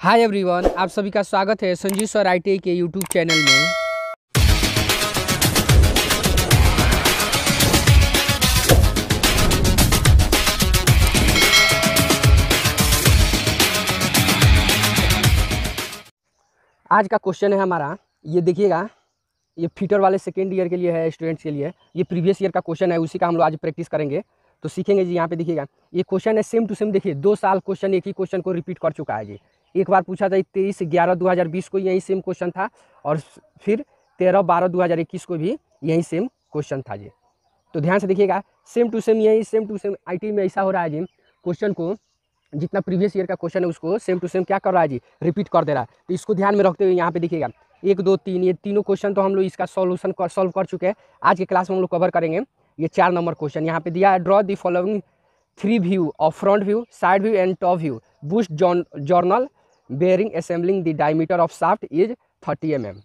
Hi everyone आप सभी का स्वागत है संजीव सर आई के यूट्यूब चैनल में आज का क्वेश्चन है हमारा ये देखिएगा ये फीटर वाले सेकेंड ईयर के लिए है स्टूडेंट्स के लिए ये प्रीवियस ईयर का क्वेश्चन है उसी का हम लोग आज प्रैक्टिस करेंगे तो सीखेंगे जी यहाँ पे देखिएगा ये क्वेश्चन है सेम टू सेम देखिए दो साल क्वेश्चन एक ही क्वेश्चन को रिपीट कर चुका है जी एक बार पूछा था तेईस ग्यारह दो हज़ार बीस को यही सेम क्वेश्चन था और फिर तेरह बारह दो हज़ार इक्कीस को भी यही सेम क्वेश्चन था जी तो ध्यान से देखिएगा सेम टू सेम यही सेम टू सेम आईटी में ऐसा हो रहा है जी क्वेश्चन को जितना प्रीवियस ईयर का क्वेश्चन है उसको सेम टू सेम क्या कर रहा है जी रिपीट कर दे रहा है तो इसको ध्यान में रखते हुए यहाँ पे देखिएगा एक दो तीन ये तीनों क्वेश्चन तो हम लोग इसका सॉल्यूशन सॉल्व कर चुके हैं आज के क्लास में हम लोग कवर करेंगे ये चार नंबर क्वेश्चन यहाँ पे दिया है draw the following three view of front view side view and top view bushed journal bearing assembling the diameter of shaft is thirty M mm.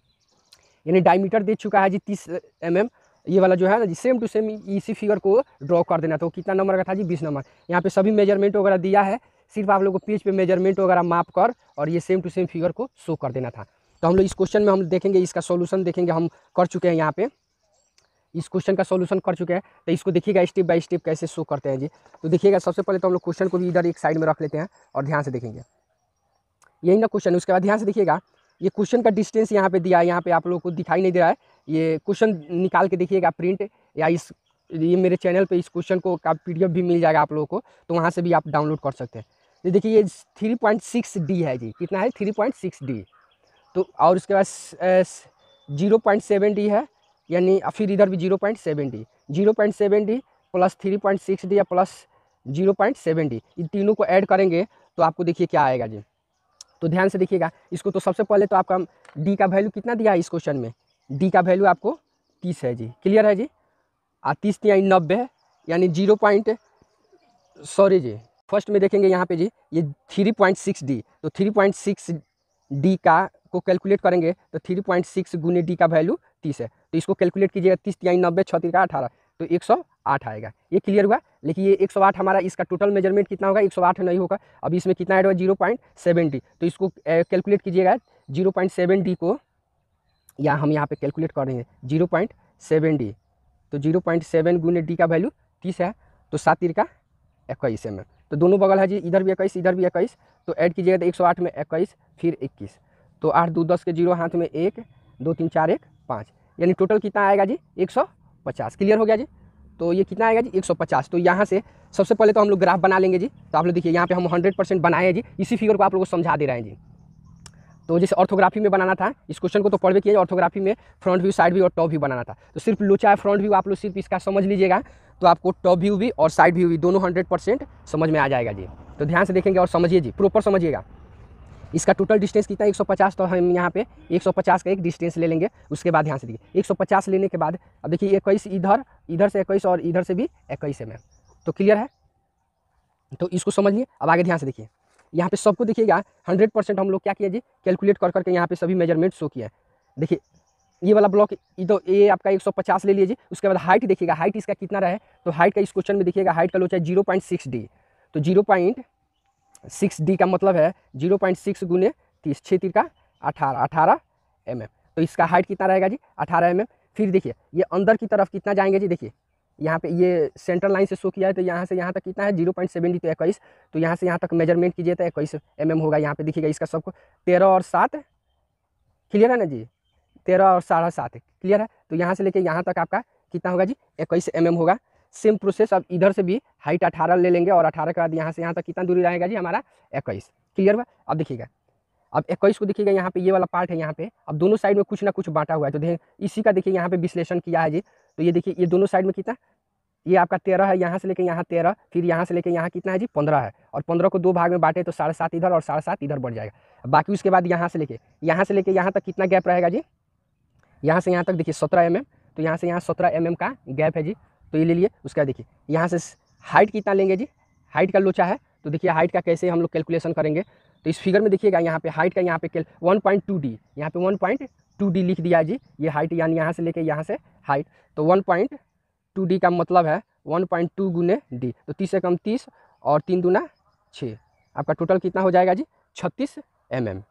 यानी डायमीटर दे चुका है जी तीस एम mm. ये वाला जो है ना जी सेम टू सेम इसी फिगर को ड्रॉ कर देना तो कितना नंबर का था जी बीस नंबर यहाँ पे सभी मेजरमेंट वगैरह दिया है सिर्फ आप लोग को पेज पे मेजरमेंट वगैरह माप कर और ये सेम टू सेम फिगर को शो कर देना था तो हम लोग इस क्वेश्चन में हम देखेंगे इसका सोल्यूशन देखेंगे हम कर चुके हैं यहाँ पे इस क्वेश्चन का सोल्यूशन कर चुके हैं तो इसको देखिएगा स्टेप बाई स्टेप कैसे शो करते हैं जी तो देखिएगा सबसे पहले तो हम लोग क्वेश्चन को भी इधर एक साइड में रख लेते हैं और ध्यान से देखेंगे यही ना क्वेश्चन उसके बाद ध्यान से देखिएगा ये क्वेश्चन का डिस्टेंस यहाँ पे दिया है यहाँ पे आप लोगों को दिखाई नहीं दे रहा है ये क्वेश्चन निकाल के देखिएगा प्रिंट या इस ये मेरे चैनल पे इस क्वेश्चन को का पी भी मिल जाएगा आप लोगों को तो वहाँ से भी आप डाउनलोड कर सकते हैं ये देखिए ये थ्री पॉइंट सिक्स डी है जी कितना है थ्री पॉइंट सिक्स डी तो और उसके बाद जीरो पॉइंट सेवन डी है यानी फिर इधर भी zero point seven D zero point seven D plus three point six D या plus zero point seven D इन तीनों को ऐड करेंगे तो आपको देखिए क्या आएगा जी तो ध्यान से देखिएगा इसको तो सबसे पहले तो आपका डी का वैल्यू कितना दिया है इस क्वेश्चन में डी का वैल्यू आपको तीस है जी क्लियर है जी आ तीस यानी नब्बे यानी जीरो पॉइंट सॉरी जी फर्स्ट में देखेंगे यहाँ पे जी ये थ्री पॉइंट सिक्स डी तो थ्री पॉइंट सिक्स डी का को कैलकुलेट करेंगे तो थ्री पॉइंट सिक्स गुने डी का वैल्यू तीस है तो इसको कैलकुलेट कीजिएगा तीस यानी नब्बे छत्तीस का अठारह तो एक सौ आठ आएगा ये क्लियर हुआ लेकिन ये 108 हमारा इसका टोटल मेजरमेंट कितना होगा 108 नहीं होगा अभी इसमें कितना ऐड होगा जीरो पॉइंट सेवन डी तो इसको कैलकुलेट कीजिएगा जीरो पॉइंट सेवन डी को या हम यहाँ पे कैलकुलेट कर रहे हैं जीरो पॉइंट सेवन डी तो जीरो पॉइंट सेवन गुने डी का वैल्यू तीस है तो सात तीर का इक्कीस एम तो दोनों बगल है जी इधर भी इक्कीस इधर भी इक्कीस तो ऐड कीजिएगा तो एक सौ आठ में इक्कीस फिर इक्कीस तो आठ दो दस के जीरो हाथ में एक दो तीन चार एक पाँच यानी टोटल कितना आएगा जी एक सौ पचास क्लियर हो गया जी तो ये कितना आएगा जी 150 तो यहाँ से सबसे पहले तो हम लोग ग्राफ बना लेंगे जी तो आप लोग देखिए यहाँ पे हम 100 परसेंट बनाए हैं जी इसी फिगर को आप लोगों को समझा दे रहे हैं जी तो जैसे ऑर्थोग्राफी में बनाना था इस क्वेश्चन को तो पढ़ भी किया ऑर्थोग्राफी में फ्रंट व्यू साइड व्यू और टॉप व्यू बनाना था तो सिर्फ लोचा फ्रंट व्यू आप लोग सिर्फ इसका समझ लीजिएगा तो आपको टॉप व्यू भी और साइड व्यू भी दोनों हंड्रेड समझ में आ जाएगा जी तो ध्यान से देखेंगे और समझिए जी प्रॉपर समझिएगा इसका टोटल डिस्टेंस कितना एक पचास तो हम यहाँ पे पचास का एक डिस्टेंस ले लेंगे उसके बाद यहाँ से देखिए पचास लेने के बाद अब देखिए इक्कीस इधर इधर से इक्कीस और इधर से भी इक्कीस है मैम तो क्लियर है तो इसको समझिए अब आगे ध्यान से देखिए यहाँ पे सबको देखिएगा हंड्रेड परसेंट हम लोग क्या किया जी कैलकुलेट कर करके यहाँ पे सभी मेजरमेंट शो किया है देखिए ये वाला ब्लॉक तो ये आपका 150 ले लीजिए उसके बाद हाइट देखिएगा हाइट इसका कितना रहे तो हाइट का इस क्वेश्चन में देखिएगा हाइट का लोचा है जीरो पॉइंट सिक्स डी तो जीरो पॉइंट सिक्स डी का मतलब है जीरो पॉइंट सिक्स गुने तीस छः तीर का अठारह अठारह एम एम तो इसका हाइट कितना रहेगा जी अठारह एम एम फिर देखिए ये अंदर की तरफ कितना जाएंगे जी देखिए यहाँ पे ये सेंट्रल लाइन से शो किया है तो यहाँ से यहाँ तक कितना है जीरो पॉइंट सेवन डी तो इक्कीस तो यहाँ से यहाँ तक मेजरमेंट कीजिए तो इक्कीस एम एम होगा यहाँ पे देखिएगा इसका सबको तेरह और सात क्लियर है ना जी तेरह और साढ़े सात क्लियर है तो यहाँ से लेके यहाँ तक आपका कितना होगा जी इक्कीस एम एम होगा सेम प्रोसेस अब इधर से भी हाइट अठारह ले लेंगे और अठारह के बाद यहाँ से यहाँ तक कितना दूरी रहेगा जी हमारा इक्कीस क्लियर हुआ अब देखिएगा अब इक्कीस को देखिएगा यहाँ पे ये वाला पार्ट है यहाँ पे अब दोनों साइड में कुछ ना कुछ बांटा हुआ है तो देखें इसी का देखिए यहाँ पे विश्लेषण किया है जी तो ये देखिए ये दोनों साइड में कितना ये आपका तेरह है यहाँ से लेकर यहाँ तेरह फिर यहाँ से लेकर यहाँ कितना है जी पंद्रह है और पंद्रह को दो भाग में बांटे तो साढ़े सात इधर और साढ़े सात इधर बढ़ जाएगा बाकी उसके बाद यहाँ से लेके यहाँ से लेके यहाँ तक कितना गैप रहेगा जी यहाँ से यहाँ तक देखिए सत्रह एम mm। तो यहाँ से यहाँ सत्रह एम mm का गैप है जी तो ये ले लिए उसके बाद देखिए यहाँ से हाइट कितना लेंगे जी हाइट का लोचा है तो देखिए हाइट का कैसे हम लोग कैलकुलेशन करेंगे तो इस फिगर में देखिएगा यहाँ पे हाइट का यहाँ पे कैल वन पॉइंट टू डी यहाँ पे वन पॉइंट टू डी लिख दिया जी ये हाइट यानी यहाँ से लेके यहाँ से हाइट तो वन पॉइंट टू डी का मतलब है वन पॉइंट टू गुने डी तो तीस से कम तीस और तीन दूना छः आपका टोटल कितना हो जाएगा जी छत्तीस एम mm.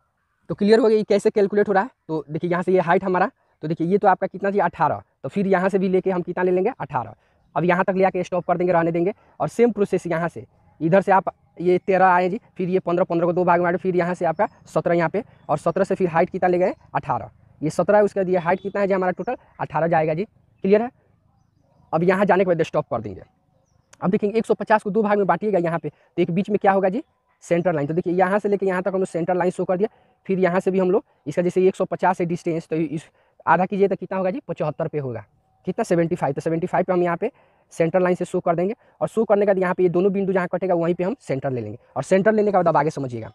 तो क्लियर हो गया कैसे कैलकुलेट हो रहा है तो देखिए यहाँ से ये हाइट हमारा तो देखिए ये तो आपका कितना जी अठारह तो फिर यहाँ से भी लेके हम कितना ले लेंगे अठारह अब यहाँ तक ले आके स्टॉप कर देंगे रहने देंगे और सेम प्रोसेस यहाँ से इधर से आप ये तेरह आए जी फिर ये पंद्रह पंद्रह को दो भाग में फिर यहाँ से आपका सत्रह यहाँ पे और सत्रह से फिर हाइट कितना ले गए अठारह ये सत्रह है उसके बाद ये हाइट कितना है जी हमारा टोटल अठारह जाएगा जी क्लियर है अब यहाँ जाने के बाद स्टॉप कर देंगे अब देखेंगे पचास को दो भाग में बांटिएगा यहाँ पे तो एक बीच में क्या होगा जी सेंटर लाइन तो देखिए यहाँ से लेकर यहाँ तक हम लोग सेंटर लाइन शो कर दिया फिर यहाँ से भी हम लोग इसका जैसे पचास है डिस्टेंस तो इस आधा कीजिए तो कितना होगा जी पचहत्तर पे होगा कितना सेवेंटी फाइव तो सेवेंटी फाइव पर हम यहाँ पे सेंटर लाइन से शो कर देंगे और शो करने के बाद यहाँ पे ये दोनों बिंदु जहाँ कटेगा वहीं पे हम सेंटर ले लेंगे और सेंटर लेने के बाद अब आगे समझिएगा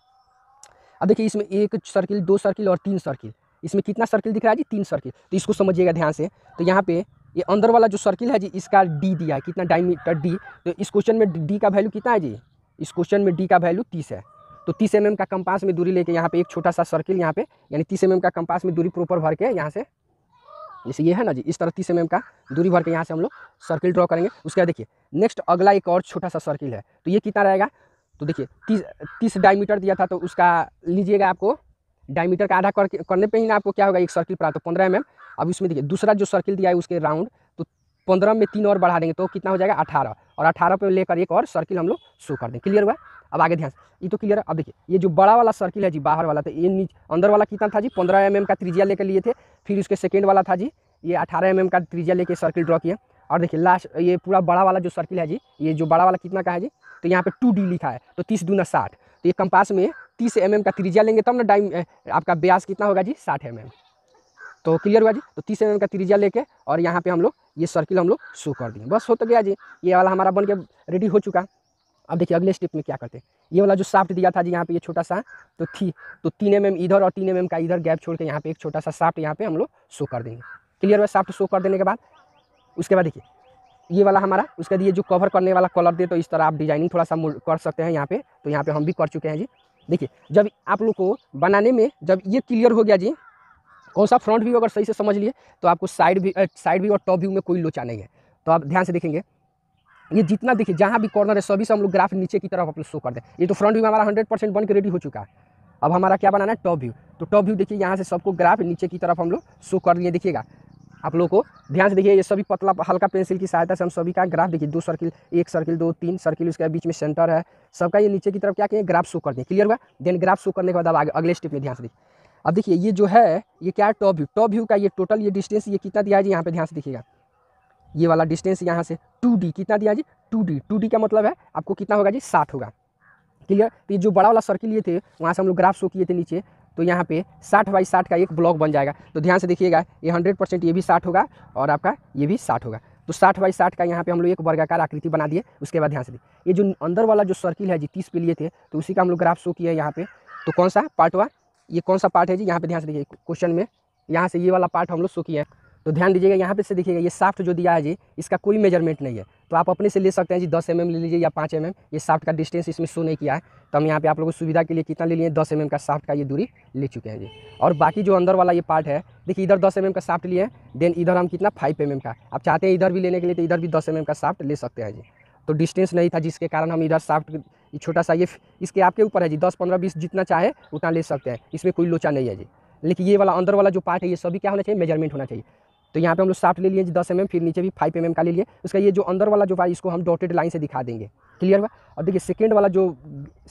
अब देखिए इसमें एक सर्किल दो सर्किल और तीन सर्किल इसमें कितना सर्किल दिख रहा है जी तीन सर्किल तो इसको समझिएगा ध्यान से तो यहाँ पे ये अंदर वाला जो सर्किल है जी इसका डी दिया है कितना डायमीटर डी तो इस क्वेश्चन में डी का वैल्यू कितना है जी इस क्वेश्चन में डी का वैल्यू तीस है तो तीस एम mm का कंपास में दूरी लेके यहाँ पे एक छोटा सा सर्किल यहाँ पे यानी तीस एम mm का कंपास में दूरी प्रॉपर भर के यहाँ से जैसे ये है ना जी इस तरह तीस एम का दूरी भर के यहाँ से हम लोग सर्किल ड्रॉ करेंगे उसके बाद देखिए नेक्स्ट अगला एक और छोटा सा सर्किल है तो ये कितना रहेगा तो देखिए तीस तीस डायमीटर दिया था तो उसका लीजिएगा आपको डायमीटर का आधा कर, करने पे ही ना आपको क्या होगा एक सर्किल पड़ा तो पंद्रह एम mm, अब इसमें देखिए दूसरा जो सर्किल दिया है उसके राउंड तो पंद्रह में तीन और बढ़ा देंगे तो कितना हो जाएगा अठारह और अठारह पे लेकर एक और सर्किल हम लोग शो कर दें क्लियर हुआ अब आगे ध्यान ये तो क्लियर है अब देखिए ये जो बड़ा वाला सर्किल है जी बाहर वाला तो ये नीचे अंदर वाला कितना था जी पंद्रह एम mm का त्रिज्या लेकर लिए थे फिर उसके सेकेंड वाला था जी ये अठारह एम mm का त्रिज्या लेके सर्किल ड्रॉ किया और देखिए लास्ट ये पूरा बड़ा वाला जो सर्किल है जी ये जो बड़ा वाला कितना का है जी तो यहाँ पर टू डी लिखा है तो तीस दूना साठ तो ये कंपास में तीस एम mm का त्रिजिया लेंगे तब ना डाइम आपका ब्यास कितना होगा जी साठ एम तो क्लियर हुआ जी तो तीस एम का त्रिजिया लेके और यहाँ पे हम लोग ये सर्किल हम लोग शो कर दिए बस हो तो गया जी ये वाला हमारा बन के रेडी हो चुका है अब देखिए अगले स्टेप में क्या करते हैं ये वाला जो साफ्ट दिया था जी यहाँ पे ये छोटा सा तो थी तो तीन एम mm इधर और तीन एम mm का इधर गैप छोड़ के यहाँ पे एक छोटा सा साफ्ट यहाँ पे हम लोग शो कर देंगे क्लियर हुआ साफ्ट शो कर देने के बाद उसके बाद देखिए ये वाला हमारा उसके बाद ये जो कवर करने वाला कलर दे तो इस तरह आप डिजाइनिंग थोड़ा सा कर सकते हैं यहाँ पे तो यहाँ पे हम भी कर चुके हैं जी देखिए जब आप लोग को बनाने में जब ये क्लियर हो गया जी कौन सा फ्रंट व्यू अगर सही से समझ लिए तो आपको साइड भी साइड व्यू और टॉप व्यू में कोई लोचा नहीं है तो आप ध्यान से देखेंगे ये जितना देखिए जहाँ भी कॉर्नर है सभी से हम लोग ग्राफ नीचे की तरफ अपने शो कर दें ये तो फ्रंट व्यू हमारा हंड्रेड परसेंट बन के रेडी हो चुका है अब हमारा क्या बनाना है टॉप व्यू तो टॉप व्यू देखिए यहाँ से सबको ग्राफ नीचे की तरफ हम लोग शो कर लिए देखिएगा आप लोग को ध्यान से देखिए ये सभी पतला हल्का पेंसिल की सहायता से हम सभी का ग्राफ देखिए दो सर्किल एक सर्किल दो तीन सर्किल उसके बीच में सेंटर है सबका ये नीचे की तरफ क्या किए ग्राफ शो कर दिए क्लियर हुआ देन ग्राफ शो करने के बाद आगे अगले स्टेप में ध्यान से देखिए अब देखिए ये जो है ये क्या है टॉप व्यू टॉप व्यू का ये टोटल ये डिस्टेंस ये कितना दिया है जी यहाँ पे ध्यान से देखिएगा ये वाला डिस्टेंस यहाँ से टू डी कितना दिया जी टू डी टू डी का मतलब है आपको कितना होगा जी साठ होगा क्लियर तो ये जो बड़ा वाला सर्किल लिए थे वहाँ से हम लोग ग्राफ शो किए थे नीचे तो यहाँ पे साठ बाई साठ का एक ब्लॉक बन जाएगा तो ध्यान से देखिएगा ये हंड्रेड परसेंट ये भी साठ होगा और आपका ये भी साठ होगा तो साठ बाई साठ का यहाँ पे हम लोग एक वर्गाकार आकृति बना दिए उसके बाद ध्यान से देखिए ये जो अंदर वाला जो सर्किल है जी तीस पे लिए थे तो उसी का हम लोग ग्राफ शो किया है यहाँ पे तो कौन सा पार्ट हुआ ये कौन सा पार्ट है जी यहाँ पे ध्यान से देखिए क्वेश्चन में यहाँ से ये वाला पार्ट हम लोग शो किया है तो ध्यान दीजिएगा यहाँ पे से देखिएगा ये साफ्ट जो दिया है जी इसका कोई मेजरमेंट नहीं है तो आप अपने से ले सकते हैं जी दस एम mm ले लीजिए या पाँच एम mm। ये साफ्ट का डिस्टेंस इसमें शो नहीं किया है तो हम यहाँ पे आप लोगों को सुविधा के लिए कितना ले लिए दस एम mm का साफ्ट का ये दूरी ले चुके हैं जी और बाकी जो अंदर वाला ये पार्ट है देखिए इधर दस एम का साफ्ट लिए हैं देन इधर हम कितना फाइव एम का आप चाहते हैं इधर भी लेने के लिए तो इधर भी दस एम का साफ्ट ले सकते हैं जी तो डिस्टेंस नहीं था जिसके कारण हम इधर साफ्ट छोटा सा ये इसके आपके ऊपर है जी दस पंद्रह बीस जितना चाहे उतना ले सकते हैं इसमें कोई लोचा नहीं है जी लेकिन ये वाला अंदर वाला जो पार्ट है ये सभी क्या होना चाहिए मेजरमेंट होना चाहिए तो यहाँ पे हम लोग साफ्ट ले लिए दस एम फिर नीचे भी फाइव एम का ले लिए उसका ये जो अंदर वाला जो भाई इसको हम डॉटेड लाइन से दिखा देंगे क्लियर हुआ और देखिए सेकेंड वाला जो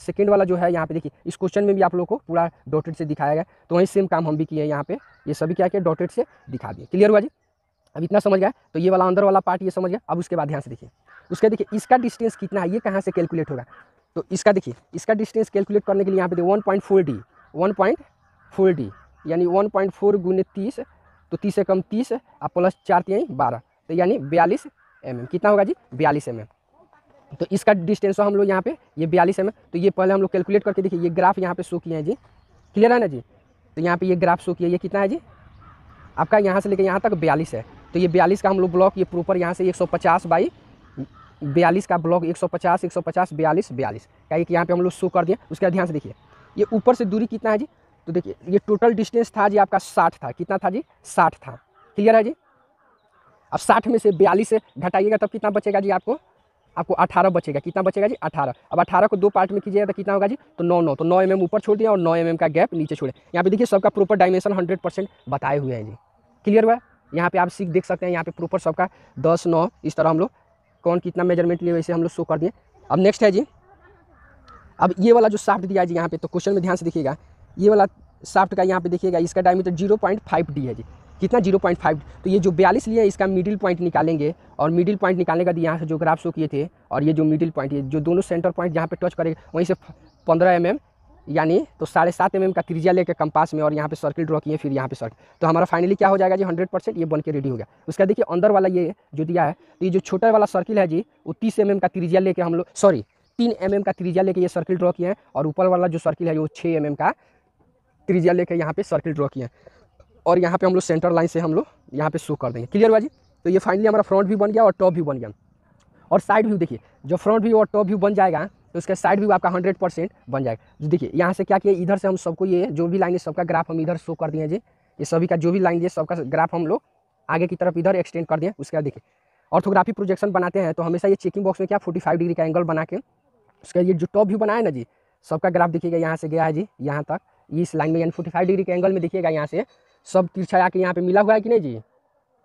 सेकेंड वाला जो है यहाँ पे देखिए इस क्वेश्चन में भी आप लोग को पूरा डॉटेड से दिखाया गया तो वहीं सेम काम हम भी किए हैं यहाँ पे ये सभी क्या किया डॉटेड से दिखा दिए क्लियर हुआ जी अब इतना समझ गया तो ये वाला अंदर वाला पार्ट ये समझ गया अब उसके बाद यहाँ से देखिए उसका देखिए इसका डिस्टेंस कितना है ये कहाँ से कैलकुलेट होगा तो इसका देखिए इसका डिस्टेंस कैलकुलेट करने के लिए यहाँ पे देखिए one point four D one point four D यानी वन पॉइंट फोर गुने तीस तो तीस से कम तीस और प्लस चार तीन तो बारह तो यानी बयालीस एम एम कितना होगा जी बयालीस एम एम तो इसका डिस्टेंस हम लोग यहाँ पे ये बयालीस एम एम तो ये पहले हम लोग कैलकुलेट करके देखिए ये ग्राफ यहाँ पे शो किए हैं जी क्लियर है ना जी तो यहाँ पे ये ग्राफ शो किया ये कितना है जी आपका यहाँ से लेकर यहाँ तक बयालीस है तो ये बयालीस का हम लोग ब्लॉक ये प्रॉपर यहाँ से एक सौ पचास बाई बयालीस का ब्लॉक एक सौ पचास एक सौ पचास बयालीस बयालीस का एक यहाँ पर हम लोग शो कर दिए उसका ध्यान से देखिए ये ऊपर से दूरी कितना है जी तो देखिए ये टोटल डिस्टेंस था जी आपका साठ था कितना था जी साठ था क्लियर है जी अब साठ में से बयालीस से घटाइएगा तब कितना बचेगा जी आपको आपको अठारह बचेगा कितना बचेगा जी अठारह अब अठारह को दो पार्ट में कीजिएगा तो कितना होगा जी तो नौ नौ तो नौ एम ऊपर छोड़ दिया और नौ एम का गैप नीचे छोड़े यहाँ पे देखिए सबका प्रॉपर डायमेंशन हंड्रेड परसेंट बताए हुए हैं जी क्लियर हुआ यहाँ पे आप सीख देख सकते हैं यहाँ पे प्रॉपर सबका दस नौ इस तरह हम लोग कौन कितना मेजरमेंट लिए वैसे हम लोग शो कर दिए अब नेक्स्ट है जी अब ये वाला जो साफ दिया जी यहाँ पे तो क्वेश्चन में ध्यान से देखिएगा ये वाला साफ्ट का यहाँ पे देखिएगा इसका diameter zero point five D है जी कितना जीरो पॉइंट फाइव तो ये जो बयालीस लिया है इसका मिडिल पॉइंट निकालेंगे और मिडिल पॉइंट निकालने का यहाँ से जो ग्राफ शो किए थे और ये जो मिडिल पॉइंट ये जो दोनों सेंटर पॉइंट जहाँ पे टच करेंगे वहीं से पंद्रह एम mm, एम यानी तो साढ़े सात एम mm का त्रिज्या लेकर कंपास में और यहाँ पे सर्किल ड्रॉ किए फिर यहाँ पे सर्किल तो हमारा फाइनली क्या हो जाएगा जी हंड्रेड परसेंट ये बन के रेडी हो गया उसका देखिए अंदर वाला ये जो दिया है तो ये जो छोटा वाला सर्किल है जी वो तीस एम mm का त्रिज्या लेके हम लोग सॉरी तीन एम का त्रिज्या लेके ये सर्किल ड्रॉ किए हैं और ऊपर वाला जो सर्किल है वो छः एम का त्रिजिया लेके यहाँ पे सर्किल ड्रॉ किया और यहाँ पे हम लोग सेंटर लाइन से हम लोग यहाँ पे शो कर देंगे क्लियर हुआ जी तो ये फाइनली हमारा फ्रंट व्यू बन गया और टॉप व्यू बन गया और साइड व्यू देखिए जो फ्रंट व्यू और टॉप व्यू बन जाएगा तो उसका साइड व्यू आपका हंड्रेड परसेंट बन जाएगा देखिए यहाँ से क्या किया इधर से हम सबको ये जो भी लाइन है सबका ग्राफ हम इधर शो कर दिए जी ये सभी का जो भी लाइन है सबका ग्राफ हम लोग आगे की तरफ इधर एक्सटेंड कर दिए उसके बाद देखिए ऑर्थोग्राफी प्रोजेक्शन बनाते हैं तो हमेशा ये चेकिंग बॉक्स में क्या फोर्टी फाइव डिग्री का एंगल बना के उसका ये जो टॉप व्यू बनाया ना जी सबका ग्राफ देखिएगा यहाँ से गया है जी यहाँ तक इस लाइन में यानी फोर्टी फाइव डिग्री के एंगल में देखिएगा यहाँ से सब तिरछा आके यहाँ पे मिला हुआ है कि नहीं जी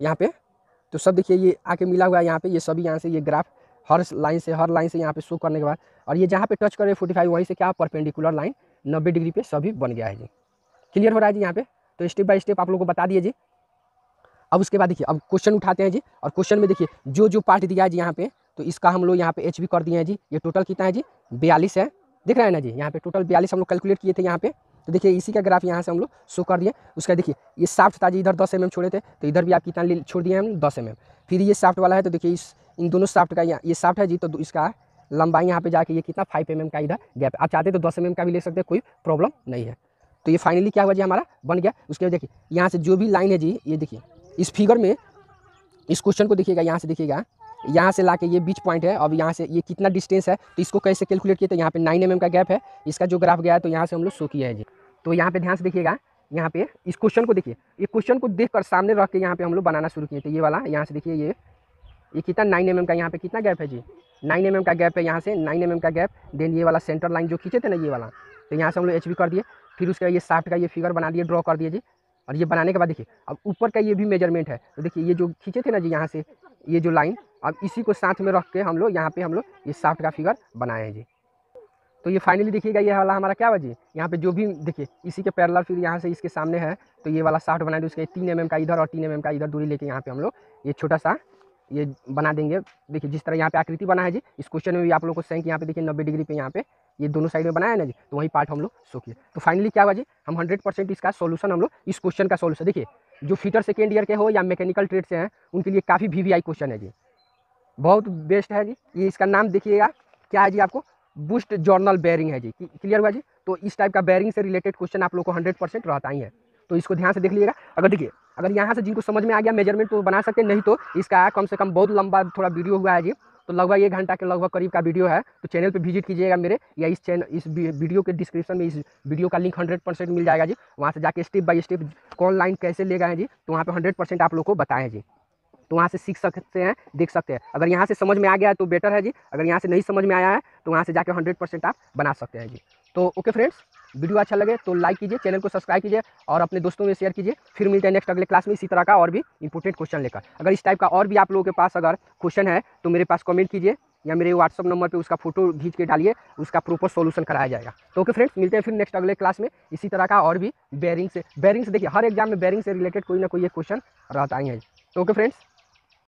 यहाँ पे तो सब देखिए ये आके मिला हुआ है यहाँ पे ये सभी यहाँ से ये ग्राफ हर लाइन से हर लाइन से यहाँ पे शो करने के बाद और ये जहाँ पे टच करे फोर्टी फाइव वहीं से क्या परपेंडिकुलर लाइन नब्बे डिग्री पे सभी बन गया है जी क्लियर हो रहा है जी यहाँ पे तो स्टेप बाय स्टेप आप लोग को बता दिए जी अब उसके बाद देखिए अब क्वेश्चन उठाते हैं जी और क्वेश्चन में देखिए जो जो पार्ट दिया है जी यहाँ पे तो इसका हम लोग यहाँ पे एच कर दिए हैं जी ये टोटल कितना है जी बयालीस है देख रहे हैं ना जी यहाँ पे टोटल बयालीस हम लोग कैलकुलेट किए थे यहाँ पे तो देखिए इसी का ग्राफ यहाँ से हम लोग शो कर दिए उसका देखिए ये साफ्ट था जी इधर दस एम mm छोड़े थे तो इधर भी आप कितना छोड़ दिए हम दस एम mm। फिर ये साफ्ट वाला है तो देखिए इस इन दोनों साफ्ट का यहाँ ये साफ्ट है जी तो इसका लंबाई यहाँ पे जाके ये कितना फाइव एम mm का इधर गैप आप चाहते तो दस एम का भी ले सकते हैं कोई प्रॉब्लम नहीं है तो ये फाइनली क्या हुआ जी हमारा बन गया उसके बाद देखिए यहाँ से जो भी लाइन है जी ये देखिए इस फिगर में इस क्वेश्चन को देखिएगा यहाँ से देखिएगा यहाँ से ला के ये बीच पॉइंट है अब यहाँ से ये कितना डिस्टेंस है तो इसको कैसे कैलकुलेट किया तो यहाँ पे नाइन एम mm का गैप है इसका जो ग्राफ गया है तो यहाँ से हम लोग शो किया है जी तो यहाँ पे ध्यान से देखिएगा यहाँ पे इस क्वेश्चन को देखिए ये क्वेश्चन को देख सामने रख के यहाँ पे हम लोग बनाना शुरू किए तो ये वाला यहाँ से देखिए ये ये कितना नाइन एम mm का यहाँ पे कितना गैप है जी नाइन एम mm का गैप है यहाँ से नाइन एम का गैप देन ये वाला सेंटर लाइन जो खींचे थे ना ये वाला तो यहाँ से हम लोग एच कर दिए फिर उसका ये साफ्ट का ये फिगर बना दिए ड्रॉ कर दिए जी और ये बनाने के बाद देखिए अब ऊपर का ये भी मेजरमेंट है तो देखिए ये जो खींचे थे ना जी यहाँ से ये जो लाइन अब इसी को साथ में रख के हम लोग यहाँ पे हम लोग ये साफ्ट का फिगर बनाए हैं जी तो ये फाइनली देखिएगा ये वाला हमारा क्या हुआ यहाँ पे जो भी देखिए इसी के पैरलर फिर यहाँ से इसके सामने है तो ये वाला साफ्ट बनाए उसके तीन एम mm का इधर और तीन एम mm का इधर दूरी लेके यहाँ पे हम लोग ये छोटा सा ये बना देंगे देखिए जिस तरह यहाँ पे आकृति बना है जी इस क्वेश्चन में भी आप लोग को सेंक यहाँ पे देखिए नब्बे डिग्री पे यहाँ पे ये दोनों साइड में बनाया है ना जी तो वही पार्ट हम लोग सो किए तो फाइनली क्या हुआ जी हम हंड्रेड परसेंट इसका सॉल्यूशन हम लोग इस क्वेश्चन का सोल्यूशन देखिए जो फीटर सेकेंड ईयर के हो या मैकेनिकल ट्रेड से हैं उनके लिए काफ़ी वी वी आई क्वेश्चन है जी बहुत बेस्ट है जी ये इसका नाम देखिएगा क्या है जी आपको बूस्ट जर्नल बैरिंग है जी क्लियर हुआ जी तो इस टाइप का बैरिंग से रिलेटेड क्वेश्चन आप लोग को हंड्रेड परसेंट रहता ही है तो इसको ध्यान से देख लीजिएगा अगर देखिए अगर यहाँ से जिनको समझ में आ गया मेजरमेंट तो बना सकते नहीं तो इसका कम से कम बहुत लंबा थोड़ा वीडियो हुआ है जी तो लगभग एक घंटा के लगभग करीब का वीडियो है तो चैनल पे विजिट कीजिएगा मेरे या इस चैनल इस वीडियो के डिस्क्रिप्शन में इस वीडियो का लिंक हंड्रेड परसेंट मिल जाएगा जी वहाँ से जाके स्टेप बाई स्टेप कौन लाइन कैसे ले गए जी तो वहाँ पर हंड्रेड परसेंट आप लोग को बताएं जी तो वहाँ से सीख सकते हैं देख सकते हैं अगर यहाँ से समझ में आ गया है तो बेटर है जी अगर यहाँ से नहीं समझ में आया है तो वहाँ से जाकर हंड्रेड परसेंट आप बना सकते हैं जी तो ओके फ्रेंड्स वीडियो अच्छा लगे तो लाइक कीजिए चैनल को सब्सक्राइब कीजिए और अपने दोस्तों में शेयर कीजिए फिर मिलते हैं नेक्स्ट अगले क्लास में इसी तरह का और भी इंपॉर्टेंट क्वेश्चन लेकर अगर इस टाइप का और भी आप लोगों के पास अगर क्वेश्चन है तो मेरे पास कमेंट कीजिए या मेरे व्हाट्सअप नंबर पर उसका फोटो खींच के डालिए उसका प्रॉपर सोल्यूशन कराया जाएगा तो ओके फ्रेंड्स मिलते हैं फिर नेक्स्ट अगले क्लास में इसी तरह का और भी बैरिंग से बैरिंग से देखिए हर एग्जाम में बैरिंग से रिलेटेड कोई ना कोई एक क्वेश्चन रहता ही है तो ओके फ्रेंड्स